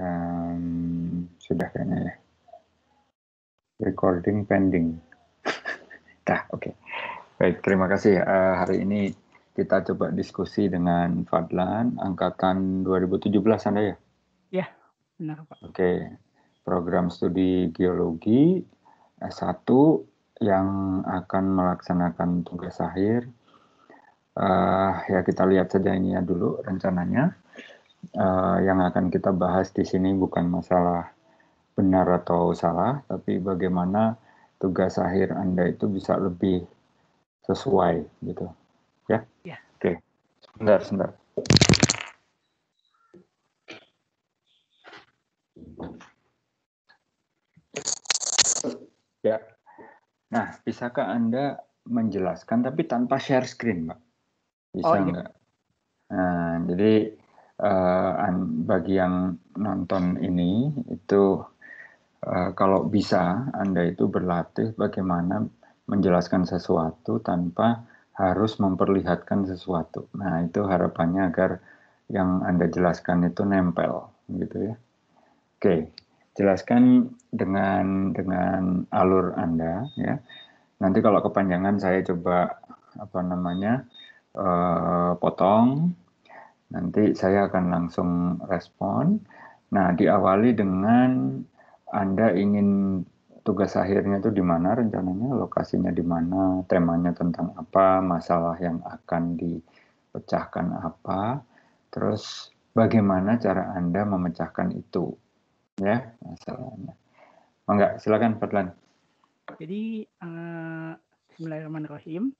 um, sudah kayaknya ya recording pending nah oke okay. baik terima kasih uh, hari ini kita coba diskusi dengan Fadlan angkatan 2017 anda ya ya benar pak oke okay. program studi geologi S1 yang akan melaksanakan tugas akhir uh, ya kita lihat saja ini ya dulu rencananya Eh, yang akan kita bahas di sini bukan masalah benar atau salah, tapi bagaimana tugas akhir Anda itu bisa lebih sesuai gitu. Ya? Yeah. Oke. Okay. Sebentar, sebentar. Ya. Nah, bisakah Anda menjelaskan tapi tanpa share screen, Pak? Bisa oh, iya. Nah, jadi uh, bagi yang nonton ini itu uh, kalau bisa Anda itu berlatih bagaimana menjelaskan sesuatu tanpa harus memperlihatkan sesuatu. Nah, itu harapannya agar yang Anda jelaskan itu nempel gitu ya. Oke, jelaskan dengan dengan alur Anda ya. Nanti kalau kepanjangan saya coba apa namanya? Uh, potong Nanti saya akan langsung respon. Nah, diawali dengan Anda ingin tugas akhirnya itu di mana rencananya, lokasinya di mana, temanya tentang apa, masalah yang akan dipecahkan apa, terus bagaimana cara Anda memecahkan itu. Ya, masalahnya. Enggak, silakan Fatlan. Jadi, uh, Bismillahirrahmanirrahim.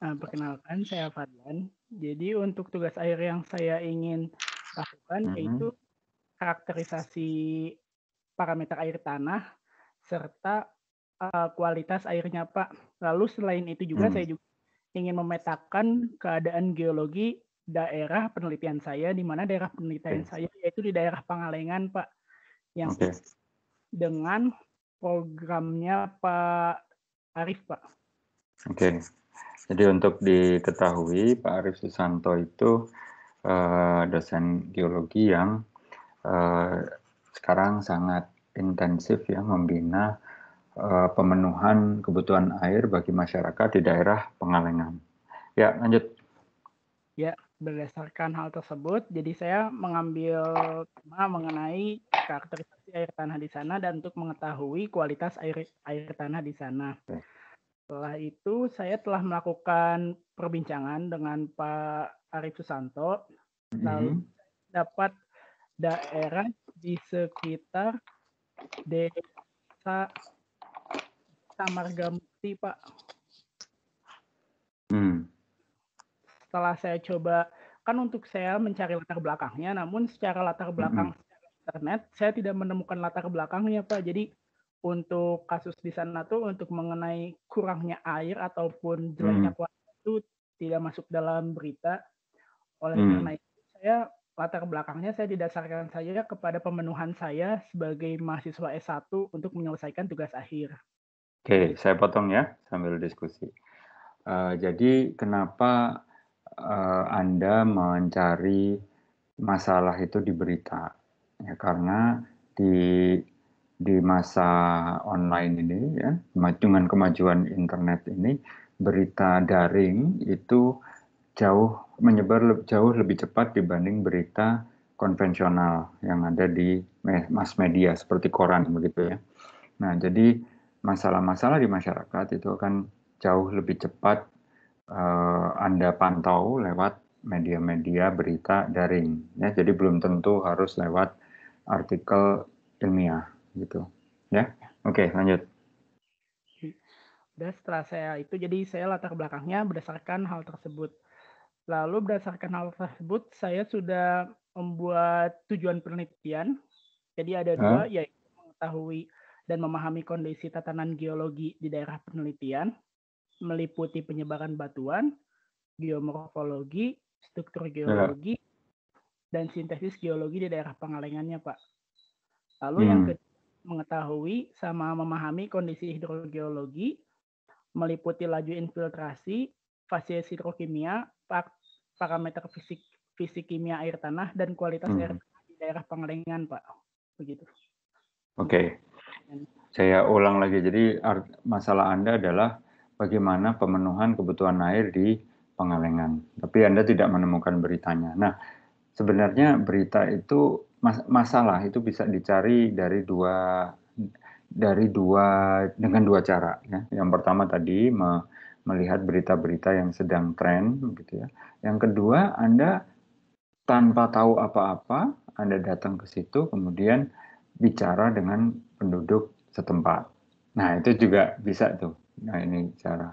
Uh, perkenalkan, saya Fadlan. Jadi untuk tugas air yang saya ingin lakukan mm-hmm. yaitu karakterisasi parameter air tanah serta uh, kualitas airnya Pak. Lalu selain itu juga mm. saya juga ingin memetakan keadaan geologi daerah penelitian saya di mana daerah penelitian okay. saya yaitu di daerah Pangalengan Pak yang okay. dengan programnya Pak Arif Pak. Oke. Okay. Jadi untuk diketahui Pak Arif Susanto itu uh, dosen geologi yang uh, sekarang sangat intensif ya membina uh, pemenuhan kebutuhan air bagi masyarakat di daerah Pengalengan. Ya lanjut. Ya berdasarkan hal tersebut, jadi saya mengambil tema mengenai karakteristik air tanah di sana dan untuk mengetahui kualitas air air tanah di sana. Okay. Setelah itu saya telah melakukan perbincangan dengan Pak Arif Susanto, mm-hmm. dapat daerah di sekitar desa Samarga Pak. Mm. Setelah saya coba, kan untuk saya mencari latar belakangnya, namun secara latar belakang mm-hmm. internet saya tidak menemukan latar belakangnya, Pak. Jadi untuk kasus di sana tuh untuk mengenai kurangnya air ataupun jeleknya hmm. cuaca itu tidak masuk dalam berita. Oleh hmm. karena itu saya latar belakangnya saya didasarkan saja kepada pemenuhan saya sebagai mahasiswa S1 untuk menyelesaikan tugas akhir. Oke, saya potong ya sambil diskusi. Uh, jadi kenapa uh, Anda mencari masalah itu di berita? Ya karena di di masa online ini ya kemajuan kemajuan internet ini berita daring itu jauh menyebar jauh lebih cepat dibanding berita konvensional yang ada di mass media seperti koran begitu ya. Nah, jadi masalah-masalah di masyarakat itu akan jauh lebih cepat uh, Anda pantau lewat media-media berita daring ya. Jadi belum tentu harus lewat artikel ilmiah gitu ya oke okay, lanjut udah setelah saya itu jadi saya latar belakangnya berdasarkan hal tersebut lalu berdasarkan hal tersebut saya sudah membuat tujuan penelitian jadi ada dua huh? yaitu mengetahui dan memahami kondisi tatanan geologi di daerah penelitian meliputi penyebaran batuan geomorfologi struktur geologi yeah. dan sintesis geologi di daerah pengalengannya pak lalu hmm. yang kedua mengetahui sama memahami kondisi hidrogeologi meliputi laju infiltrasi, fase hidrokimia, parameter fisik fisik kimia air tanah dan kualitas hmm. air di daerah pengeringan, Pak. Begitu. Oke. Okay. Saya ulang lagi. Jadi masalah Anda adalah bagaimana pemenuhan kebutuhan air di Pengalengan Tapi Anda tidak menemukan beritanya. Nah, sebenarnya berita itu masalah itu bisa dicari dari dua dari dua dengan dua cara ya. Yang pertama tadi me, melihat berita-berita yang sedang tren gitu ya. Yang kedua Anda tanpa tahu apa-apa Anda datang ke situ kemudian bicara dengan penduduk setempat. Nah, itu juga bisa tuh. Nah, ini cara.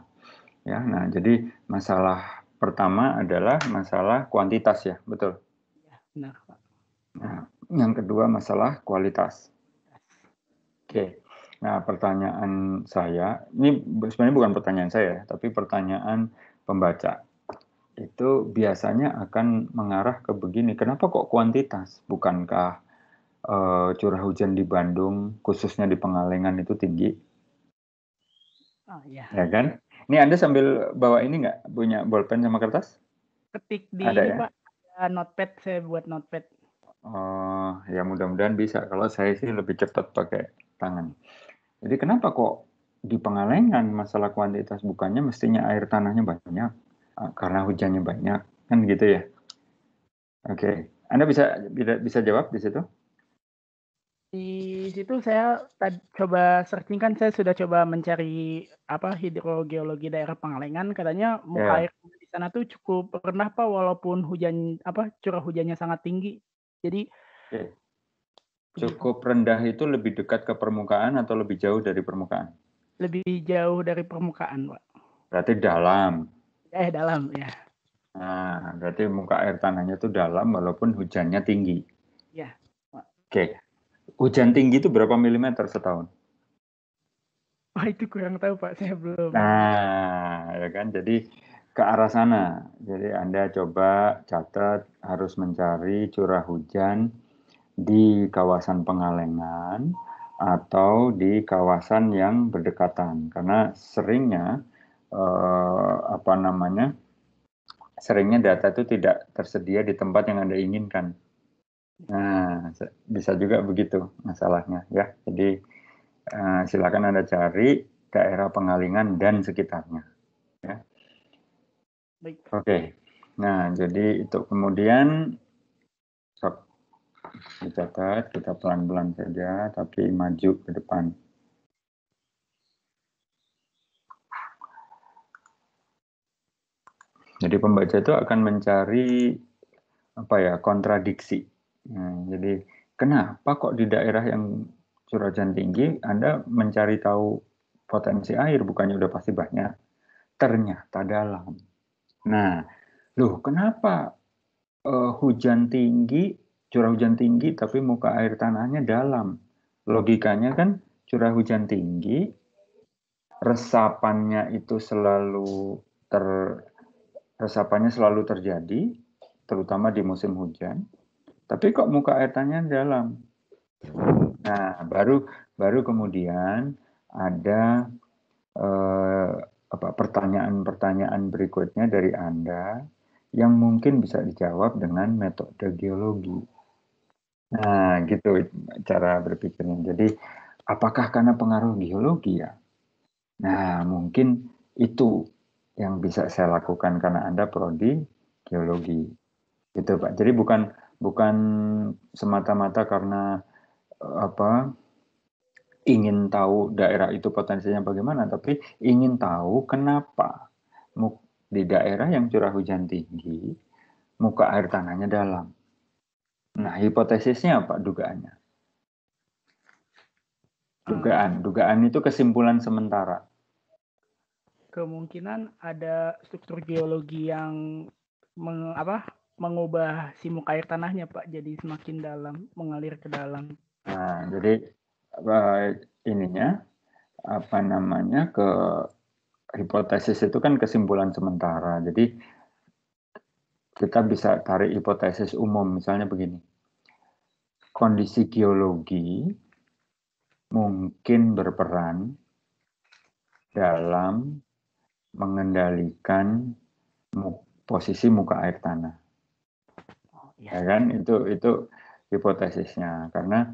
Ya, nah jadi masalah pertama adalah masalah kuantitas ya, betul. Ya, benar, Pak. Nah, yang kedua masalah kualitas. Oke, nah pertanyaan saya, ini sebenarnya bukan pertanyaan saya, tapi pertanyaan pembaca. Itu biasanya akan mengarah ke begini, kenapa kok kuantitas? Bukankah e, curah hujan di Bandung, khususnya di Pengalengan itu tinggi? Oh, ya. ya kan? Ini Anda sambil bawa ini nggak? Punya bolpen sama kertas? Ketik di Ada, ya? Pak. Notepad, saya buat notepad. Uh, ya mudah-mudahan bisa. Kalau saya sih lebih cepat pakai tangan. Jadi kenapa kok di Pengalengan masalah kuantitas bukannya mestinya air tanahnya banyak eh, karena hujannya banyak kan gitu ya? Oke, okay. Anda bisa bisa jawab di situ? Di situ saya tadi coba searching kan saya sudah coba mencari apa hidrogeologi daerah pengalengan katanya muka yeah. air di sana tuh cukup pernah pak walaupun hujan apa curah hujannya sangat tinggi jadi iya. cukup rendah itu lebih dekat ke permukaan atau lebih jauh dari permukaan? Lebih jauh dari permukaan, Pak. Berarti dalam. Eh, dalam ya. Nah, berarti muka air tanahnya itu dalam walaupun hujannya tinggi. Ya. Oke. Oke. Hujan tinggi itu berapa milimeter setahun? Wah, itu kurang tahu Pak, saya belum. Nah, ya kan. Jadi ke arah sana. Jadi Anda coba catat harus mencari curah hujan di kawasan Pengalengan atau di kawasan yang berdekatan karena seringnya eh, apa namanya seringnya data itu tidak tersedia di tempat yang anda inginkan nah bisa juga begitu masalahnya ya jadi eh, silakan anda cari daerah pengalingan dan sekitarnya Baik. Oke. Okay. Nah, jadi itu kemudian dicatat, kita pelan-pelan saja, tapi maju ke depan. Jadi pembaca itu akan mencari apa ya kontradiksi. Nah, jadi kenapa kok di daerah yang curah hujan tinggi Anda mencari tahu potensi air bukannya udah pasti banyak? Ternyata dalam. Nah, loh kenapa uh, hujan tinggi, curah hujan tinggi tapi muka air tanahnya dalam? Logikanya kan curah hujan tinggi, resapannya itu selalu ter resapannya selalu terjadi, terutama di musim hujan. Tapi kok muka air tanahnya dalam? Nah, baru baru kemudian ada eh, apa pertanyaan-pertanyaan berikutnya dari Anda yang mungkin bisa dijawab dengan metode geologi. Nah, gitu cara berpikirnya. Jadi, apakah karena pengaruh geologi ya? Nah, mungkin itu yang bisa saya lakukan karena Anda prodi geologi. Gitu, Pak. Jadi bukan bukan semata-mata karena apa ingin tahu daerah itu potensinya bagaimana, tapi ingin tahu kenapa di daerah yang curah hujan tinggi, muka air tanahnya dalam. Nah, hipotesisnya apa dugaannya? Dugaan, hmm. dugaan itu kesimpulan sementara. Kemungkinan ada struktur geologi yang meng, apa, mengubah si muka air tanahnya, Pak, jadi semakin dalam, mengalir ke dalam. Nah, jadi uh, ininya apa namanya ke hipotesis itu kan kesimpulan sementara. Jadi kita bisa tarik hipotesis umum misalnya begini. Kondisi geologi mungkin berperan dalam mengendalikan posisi muka air tanah. Oh, iya. Ya kan itu itu hipotesisnya karena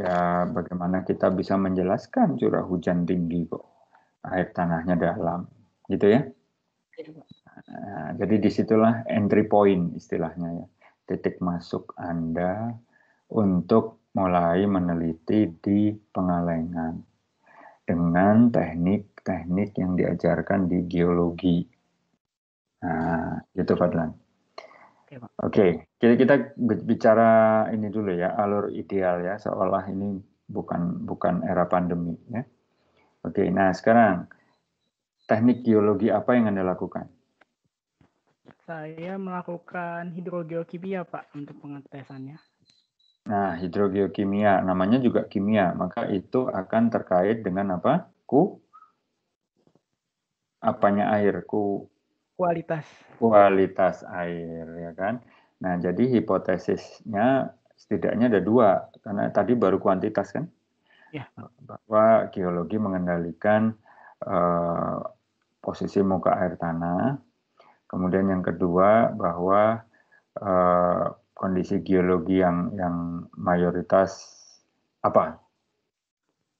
Ya, bagaimana kita bisa menjelaskan curah hujan tinggi kok air tanahnya dalam, gitu ya? Iya, nah, jadi disitulah entry point istilahnya ya, titik masuk Anda untuk mulai meneliti di pengalengan dengan teknik-teknik yang diajarkan di geologi. Nah, gitu Fadlan. Oke, Pak. Oke, jadi kita bicara ini dulu ya, alur ideal ya, seolah ini bukan bukan era pandemi ya. Oke, nah sekarang teknik geologi apa yang Anda lakukan? Saya melakukan hidrogeokimia, Pak, untuk pengetesannya. Nah, hidrogeokimia namanya juga kimia, maka itu akan terkait dengan apa? Ku apanya air, ku kualitas kualitas air ya kan. Nah, jadi hipotesisnya setidaknya ada dua karena tadi baru kuantitas kan. Ya. Bahwa geologi mengendalikan eh, posisi muka air tanah. Kemudian yang kedua bahwa eh, kondisi geologi yang yang mayoritas apa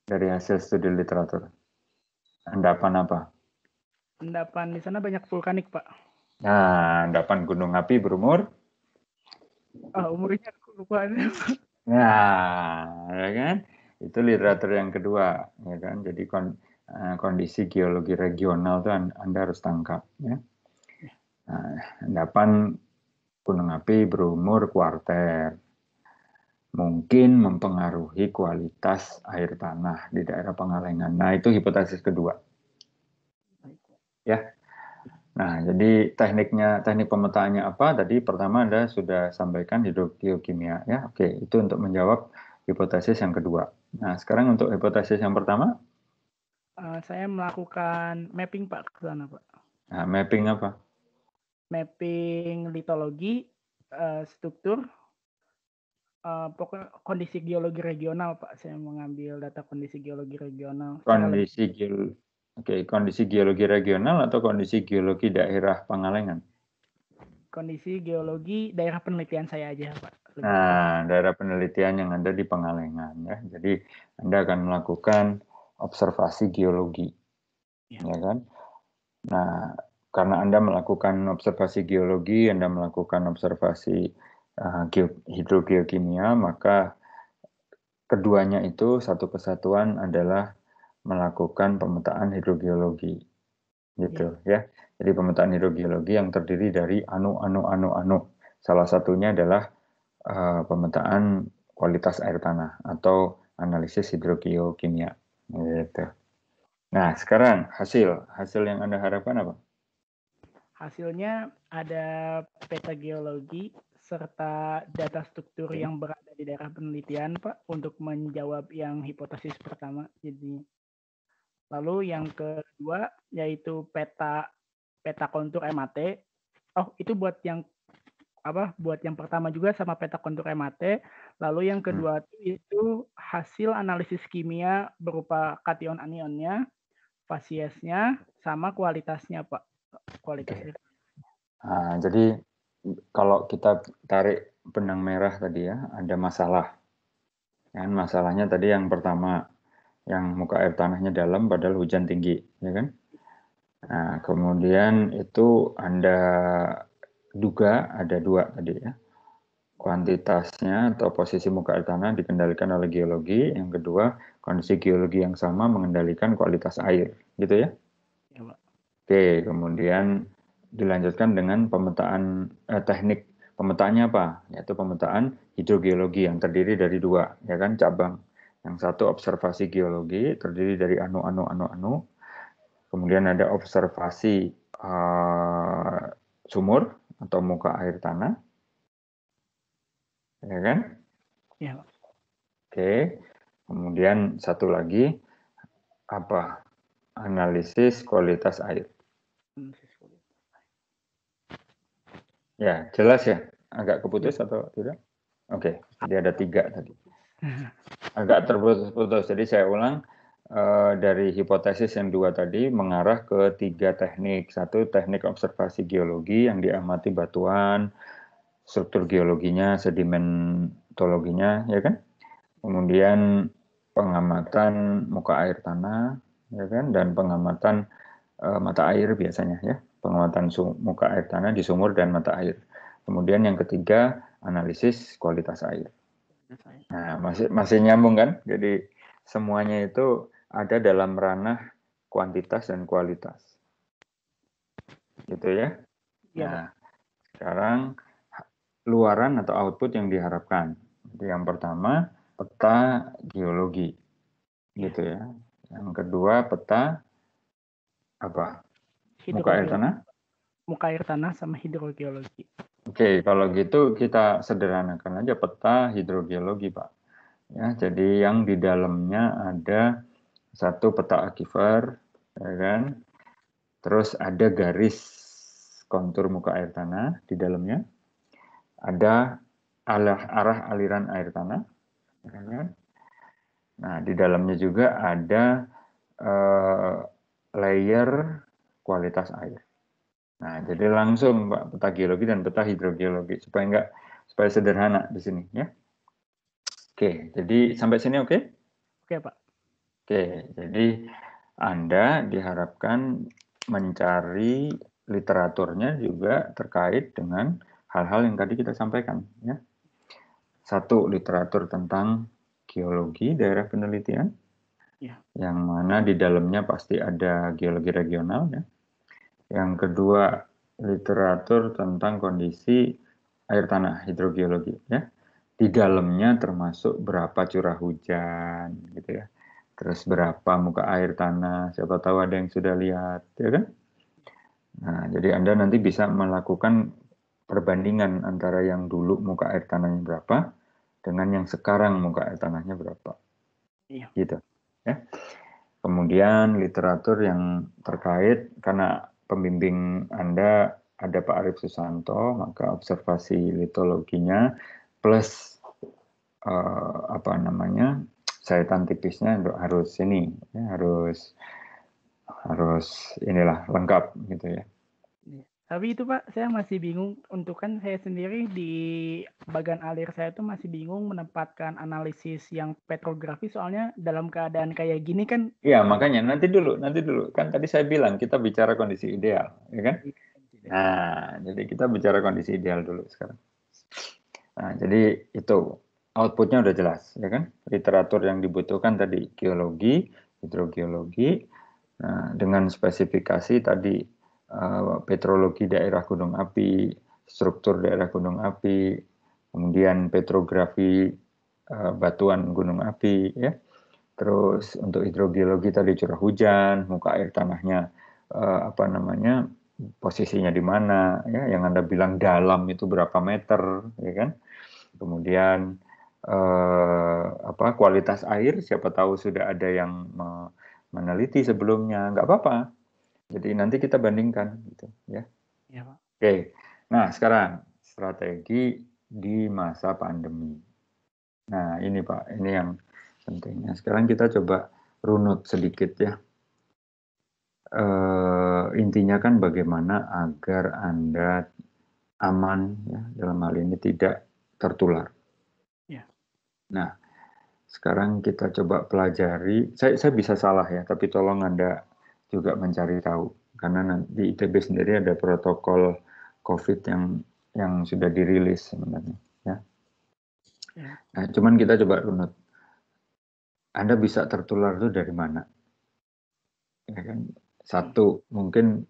dari hasil studi literatur endapan apa endapan di sana banyak vulkanik, Pak. Nah, endapan gunung api berumur? Ah, oh, umurnya aku lupa. nah, ya kan? Itu literatur yang kedua, ya kan? Jadi kon eh, kondisi geologi regional itu Anda harus tangkap, ya. Nah, endapan gunung api berumur kuarter mungkin mempengaruhi kualitas air tanah di daerah pengalengan. Nah, itu hipotesis kedua ya. Nah, jadi tekniknya teknik pemetaannya apa? Tadi pertama Anda sudah sampaikan hidrogeokimia, ya. Oke, itu untuk menjawab hipotesis yang kedua. Nah, sekarang untuk hipotesis yang pertama? Uh, saya melakukan mapping Pak ke sana, Pak. Nah, mapping apa? Mapping litologi, uh, struktur, uh, kondisi geologi regional Pak. Saya mengambil data kondisi geologi regional. Kondisi Oke, kondisi geologi regional atau kondisi geologi daerah Pangalengan? Kondisi geologi daerah penelitian saya aja, Pak. nah, daerah penelitian yang ada di Pangalengan ya. Jadi Anda akan melakukan observasi geologi, ya, ya kan? Nah, karena Anda melakukan observasi geologi, Anda melakukan observasi uh, hidrogeokimia, maka keduanya itu satu kesatuan adalah melakukan pemetaan hidrogeologi. Gitu ya. ya. Jadi pemetaan hidrogeologi yang terdiri dari anu anu anu anu. Salah satunya adalah uh, pemetaan kualitas air tanah atau analisis hidrogeokimia. Gitu. Nah, sekarang hasil, hasil yang Anda harapkan apa? Hasilnya ada peta geologi serta data struktur yang berada di daerah penelitian, Pak, untuk menjawab yang hipotesis pertama. Jadi Lalu yang kedua yaitu peta peta kontur MAT. Oh, itu buat yang apa? Buat yang pertama juga sama peta kontur MAT. Lalu yang hmm. kedua hmm. itu hasil analisis kimia berupa kation anionnya, fasiesnya, sama kualitasnya, Pak. Kualitasnya. Okay. Nah, jadi kalau kita tarik benang merah tadi ya, ada masalah. Kan masalahnya tadi yang pertama yang muka air tanahnya dalam padahal hujan tinggi, ya kan? Nah, kemudian itu Anda duga ada dua tadi ya. Kuantitasnya atau posisi muka air tanah dikendalikan oleh geologi. Yang kedua, kondisi geologi yang sama mengendalikan kualitas air, gitu ya? ya Pak. Oke, kemudian dilanjutkan dengan pemetaan eh, teknik. Pemetaannya apa? Yaitu pemetaan hidrogeologi yang terdiri dari dua, ya kan, cabang yang satu observasi geologi terdiri dari anu-anu anu-anu. Kemudian ada observasi uh, sumur atau muka air tanah. Ya kan? Ya. Oke. Kemudian satu lagi apa? Analisis kualitas air. Ya, jelas ya. Agak keputus atau tidak? Oke, okay. jadi ada tiga tadi. Agak terputus-putus. Jadi saya ulang uh, dari hipotesis yang dua tadi mengarah ke tiga teknik. Satu teknik observasi geologi yang diamati batuan, struktur geologinya, sedimentologinya, ya kan? Kemudian pengamatan muka air tanah, ya kan? Dan pengamatan uh, mata air biasanya ya, pengamatan muka air tanah di sumur dan mata air. Kemudian yang ketiga analisis kualitas air. Nah, masih masih nyambung kan? Jadi semuanya itu ada dalam ranah kuantitas dan kualitas. Gitu ya. ya. Nah, sekarang luaran atau output yang diharapkan. Jadi yang pertama peta geologi. Gitu ya. Yang kedua peta apa? Hidrogeologi. Muka air tanah? Muka air tanah sama hidrogeologi. Oke, kalau gitu kita sederhanakan aja peta hidrogeologi, Pak. Ya, jadi yang di dalamnya ada satu peta akifer, ya kan? Terus ada garis kontur muka air tanah di dalamnya. Ada arah, arah aliran air tanah, ya kan? Nah, di dalamnya juga ada uh, layer kualitas air. Nah, jadi langsung Pak peta geologi dan peta hidrogeologi supaya enggak supaya sederhana di sini ya. Oke, jadi sampai sini oke? Oke, Pak. Oke, jadi Anda diharapkan mencari literaturnya juga terkait dengan hal-hal yang tadi kita sampaikan ya. Satu literatur tentang geologi daerah penelitian. Ya. Yang mana di dalamnya pasti ada geologi regional ya yang kedua, literatur tentang kondisi air tanah hidrogeologi ya. Di dalamnya termasuk berapa curah hujan gitu ya. Terus berapa muka air tanah, siapa tahu ada yang sudah lihat ya kan? Nah, jadi Anda nanti bisa melakukan perbandingan antara yang dulu muka air tanahnya berapa dengan yang sekarang muka air tanahnya berapa. Iya. Gitu. Ya. Kemudian literatur yang terkait karena pembimbing Anda ada Pak Arief Susanto, maka observasi litologinya plus uh, apa namanya sayatan tipisnya untuk harus ini ya, harus harus inilah lengkap gitu ya. Tapi itu Pak, saya masih bingung. Untuk kan saya sendiri di bagian alir saya itu masih bingung menempatkan analisis yang petrografi soalnya dalam keadaan kayak gini kan. Iya, makanya nanti dulu, nanti dulu. Kan tadi saya bilang kita bicara kondisi ideal, ya kan? Nah, jadi kita bicara kondisi ideal dulu sekarang. Nah, jadi itu outputnya udah jelas, ya kan? Literatur yang dibutuhkan tadi geologi, hidrogeologi, nah, dengan spesifikasi tadi Eh, petrologi daerah gunung api, struktur daerah gunung api, kemudian petrografi eh, batuan gunung api, ya. Terus untuk hidrogeologi tadi curah hujan, muka air tanahnya eh, apa namanya posisinya di mana, ya. Yang anda bilang dalam itu berapa meter, ya kan? Kemudian eh, apa kualitas air, siapa tahu sudah ada yang meneliti sebelumnya, nggak apa-apa jadi nanti kita bandingkan gitu ya. ya Pak. Oke. Nah, sekarang strategi di masa pandemi. Nah, ini Pak, ini yang pentingnya. Sekarang kita coba runut sedikit ya. E, intinya kan bagaimana agar Anda aman ya dalam hal ini tidak tertular. Ya. Nah, sekarang kita coba pelajari. Saya saya bisa salah ya, tapi tolong Anda juga mencari tahu karena di ITB sendiri ada protokol COVID yang yang sudah dirilis sebenarnya ya. ya. Nah, cuman kita coba runut. Anda bisa tertular itu dari mana? Ya kan? Satu, mungkin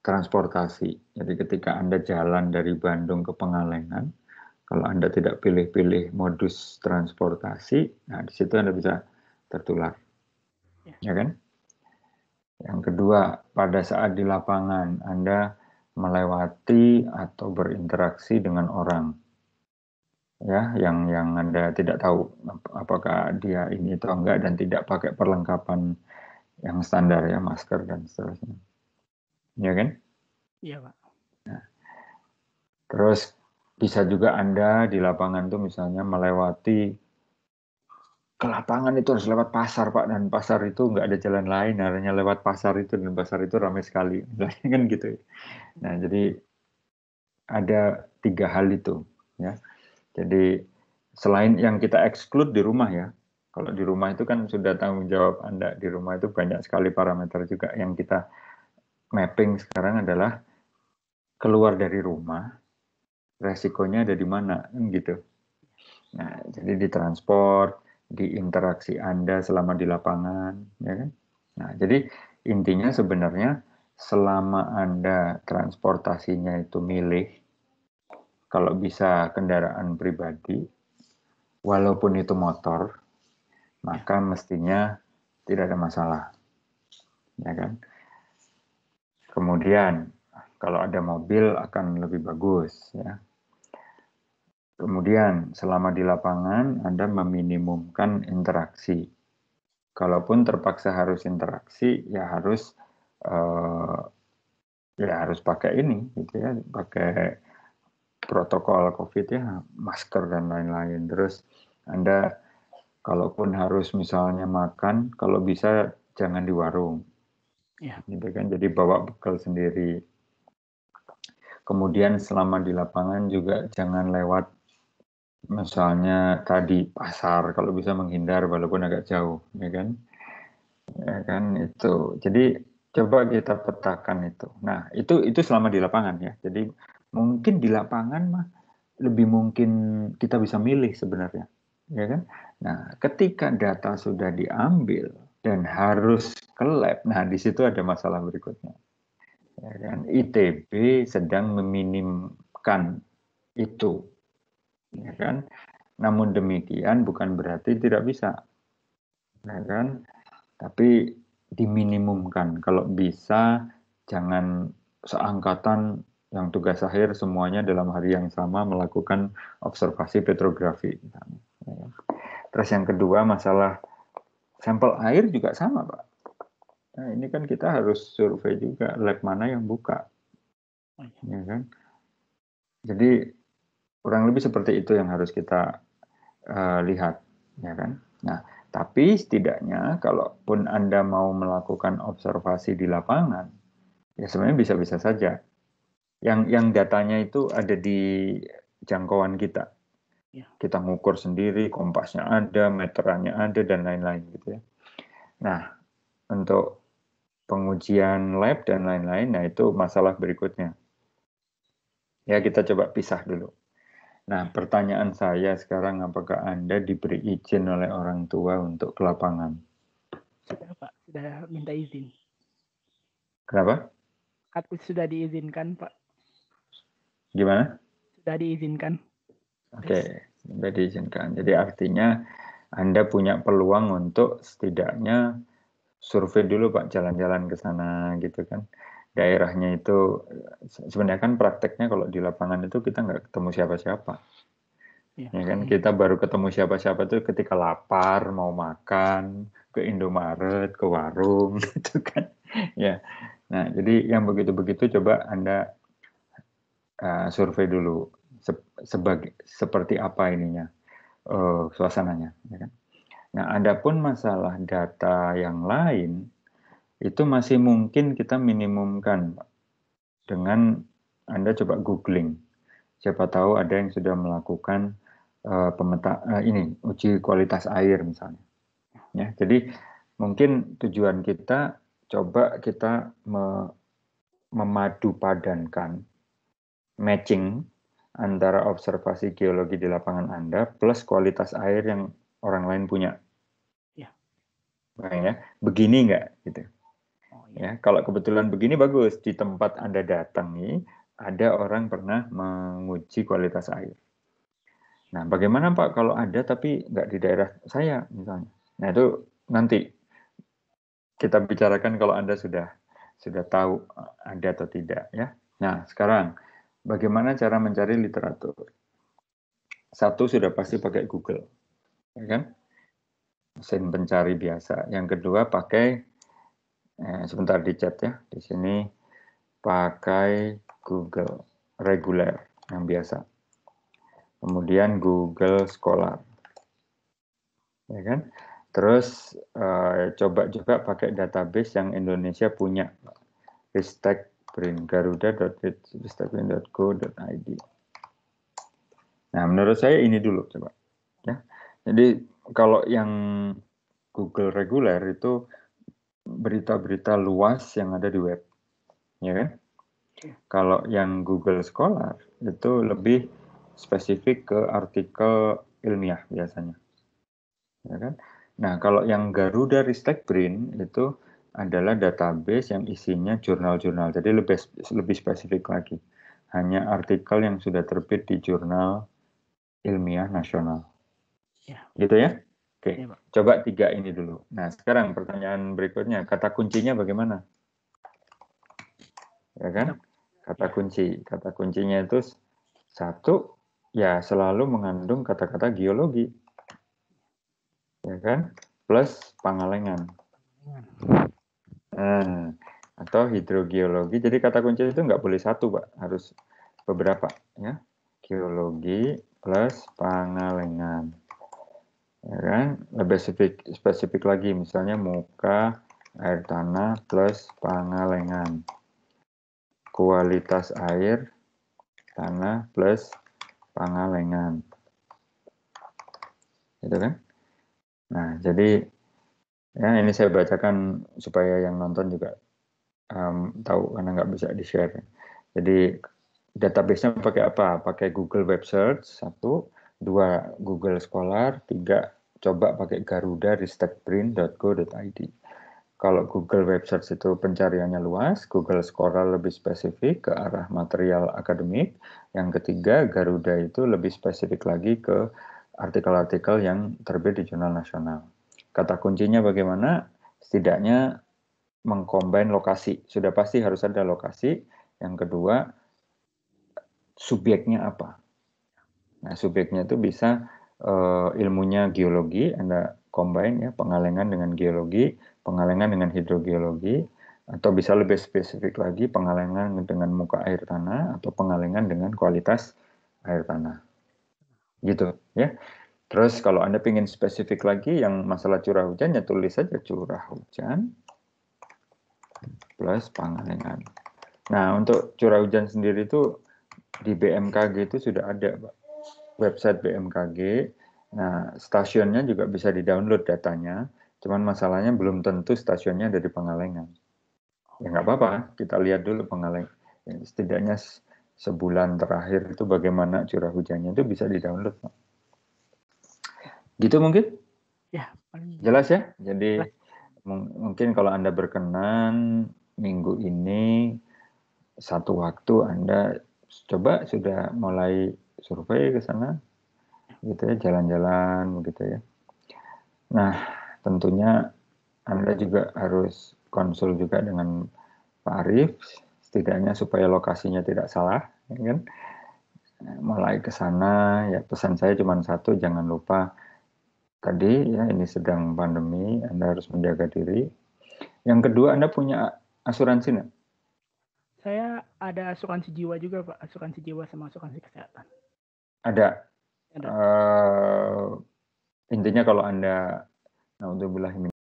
transportasi. Jadi ketika Anda jalan dari Bandung ke Pengalengan, kalau Anda tidak pilih-pilih modus transportasi, nah di situ Anda bisa tertular. Ya, ya kan? Yang kedua, pada saat di lapangan Anda melewati atau berinteraksi dengan orang ya yang yang Anda tidak tahu apakah dia ini atau enggak dan tidak pakai perlengkapan yang standar ya masker dan seterusnya. Ya kan? Iya, Pak. Nah, terus bisa juga Anda di lapangan tuh misalnya melewati ke lapangan itu harus lewat pasar pak dan pasar itu nggak ada jalan lain hanya lewat pasar itu dan pasar itu ramai sekali kan gitu ya. nah jadi ada tiga hal itu ya jadi selain yang kita exclude di rumah ya kalau di rumah itu kan sudah tanggung jawab anda di rumah itu banyak sekali parameter juga yang kita mapping sekarang adalah keluar dari rumah resikonya ada di mana gitu nah jadi di transport di interaksi Anda selama di lapangan, ya kan? Nah, jadi intinya sebenarnya selama Anda transportasinya itu milih, kalau bisa kendaraan pribadi, walaupun itu motor, maka mestinya tidak ada masalah. Ya kan? Kemudian, kalau ada mobil akan lebih bagus ya. Kemudian, selama di lapangan, Anda meminimumkan interaksi. Kalaupun terpaksa harus interaksi, ya harus eh, ya harus pakai ini, gitu ya, pakai protokol COVID ya, masker dan lain-lain. Terus Anda, kalaupun harus misalnya makan, kalau bisa jangan di warung, ya. gitu kan. Jadi bawa bekal sendiri. Kemudian selama di lapangan juga jangan lewat misalnya tadi pasar kalau bisa menghindar walaupun agak jauh ya kan ya kan itu jadi coba kita petakan itu nah itu itu selama di lapangan ya jadi mungkin di lapangan mah lebih mungkin kita bisa milih sebenarnya ya kan nah ketika data sudah diambil dan harus ke lab nah di situ ada masalah berikutnya ya kan ITB sedang meminimkan itu ya kan? Namun demikian bukan berarti tidak bisa, ya kan? Tapi diminimumkan. Kalau bisa jangan seangkatan yang tugas akhir semuanya dalam hari yang sama melakukan observasi petrografi. Terus yang kedua masalah sampel air juga sama, Pak. Nah, ini kan kita harus survei juga lab mana yang buka. Oh, iya. Ya kan? Jadi Kurang lebih seperti itu yang harus kita uh, lihat, ya kan? Nah, tapi setidaknya kalaupun Anda mau melakukan observasi di lapangan, ya sebenarnya bisa-bisa saja. Yang yang datanya itu ada di jangkauan kita. Ya. Kita ngukur sendiri, kompasnya ada, meterannya ada, dan lain-lain gitu ya. Nah, untuk pengujian lab dan lain-lain, nah itu masalah berikutnya. Ya, kita coba pisah dulu. Nah, pertanyaan saya sekarang, apakah Anda diberi izin oleh orang tua untuk ke lapangan? Sudah, Pak. Sudah minta izin. Kenapa? Aku sudah diizinkan, Pak. Gimana? Sudah diizinkan. Oke, okay. sudah diizinkan. Jadi artinya Anda punya peluang untuk setidaknya survei dulu, Pak, jalan-jalan ke sana gitu kan daerahnya itu sebenarnya kan prakteknya kalau di lapangan itu kita nggak ketemu siapa-siapa. Ya, ya kan kita baru ketemu siapa-siapa itu ketika lapar mau makan ke Indomaret ke warung gitu kan ya nah jadi yang begitu-begitu coba anda uh, survei dulu se sebagai seperti apa ininya uh, suasananya ya kan nah adapun masalah data yang lain itu masih mungkin kita minimumkan dengan Anda coba googling. Siapa tahu ada yang sudah melakukan uh, pemeta uh, ini uji kualitas air misalnya. Ya, jadi mungkin tujuan kita coba kita me memadupadankan matching antara observasi geologi di lapangan Anda plus kualitas air yang orang lain punya. Ya. Nah, ya, Begini nggak? Gitu. Ya, kalau kebetulan begini bagus di tempat Anda datangi ada orang pernah menguji kualitas air. Nah, bagaimana Pak kalau ada tapi nggak di daerah saya misalnya? Nah, itu nanti kita bicarakan kalau Anda sudah sudah tahu eh, ada atau tidak ya. Nah, sekarang bagaimana cara mencari literatur? Satu sudah pasti pakai Google. Ya kan? Mesin pencari biasa. Yang kedua pakai Eh, sebentar di chat ya. Di sini pakai Google reguler yang biasa. Kemudian Google Scholar. Ya kan? Terus uh, coba juga pakai database yang Indonesia punya. Ristek Nah, menurut saya ini dulu coba. Ya. Jadi kalau yang Google reguler itu berita-berita luas yang ada di web, ya kan? Iya. Kalau yang Google Scholar itu lebih spesifik ke artikel ilmiah biasanya, ya kan? Nah, kalau yang Garuda Ristek Print itu adalah database yang isinya jurnal-jurnal, jadi lebih lebih spesifik lagi, hanya artikel yang sudah terbit di jurnal ilmiah nasional, ya. gitu ya? Oke, ya, coba tiga ini dulu. Nah, sekarang pertanyaan berikutnya, kata kuncinya bagaimana? Ya kan? Kata kunci, kata kuncinya itu satu, ya selalu mengandung kata-kata geologi, ya kan? Plus pangalengan. Nah, atau hidrogeologi. Jadi kata kunci itu nggak boleh satu, Pak. Harus beberapa, ya. Geologi plus pangalengan ya kan spesifik spesifik lagi misalnya muka air tanah plus pangalengan kualitas air tanah plus pangalengan gitu kan nah jadi ya ini saya bacakan supaya yang nonton juga um, tahu karena nggak bisa di share jadi database-nya pakai apa pakai Google Web Search satu dua Google Scholar tiga coba pakai Garuda ristekprint.go.id. Kalau Google Web Search itu pencariannya luas, Google Scholar lebih spesifik ke arah material akademik. Yang ketiga, Garuda itu lebih spesifik lagi ke artikel-artikel yang terbit di jurnal nasional. Kata kuncinya bagaimana? Setidaknya mengcombine lokasi. Sudah pasti harus ada lokasi. Yang kedua, subjeknya apa. Nah, subjeknya itu bisa uh, ilmunya geologi Anda combine ya pengalengan dengan geologi, pengalengan dengan hidrogeologi atau bisa lebih spesifik lagi pengalengan dengan muka air tanah atau pengalengan dengan kualitas air tanah. Gitu ya. Terus kalau Anda ingin spesifik lagi yang masalah curah hujan ya tulis saja curah hujan plus pengalengan. Nah, untuk curah hujan sendiri itu di BMKG itu sudah ada, Pak website BMKG. Nah, stasiunnya juga bisa di-download datanya, cuman masalahnya belum tentu stasiunnya ada di Pangalengan. Ya nggak apa-apa, kita lihat dulu Pangalengan. Ya, setidaknya sebulan terakhir itu bagaimana curah hujannya itu bisa di-download. Gitu mungkin? Ya, gitu. jelas ya. Jadi mungkin kalau Anda berkenan minggu ini satu waktu Anda coba sudah mulai survei ke sana gitu ya jalan-jalan gitu ya nah tentunya anda juga harus konsul juga dengan Pak Arif, setidaknya supaya lokasinya tidak salah ya kan mulai ke sana ya pesan saya cuma satu jangan lupa tadi ya ini sedang pandemi Anda harus menjaga diri yang kedua Anda punya asuransi nggak? Saya ada asuransi jiwa juga Pak asuransi jiwa sama asuransi kesehatan ada. ada. Uh, intinya kalau Anda untuk nah ini.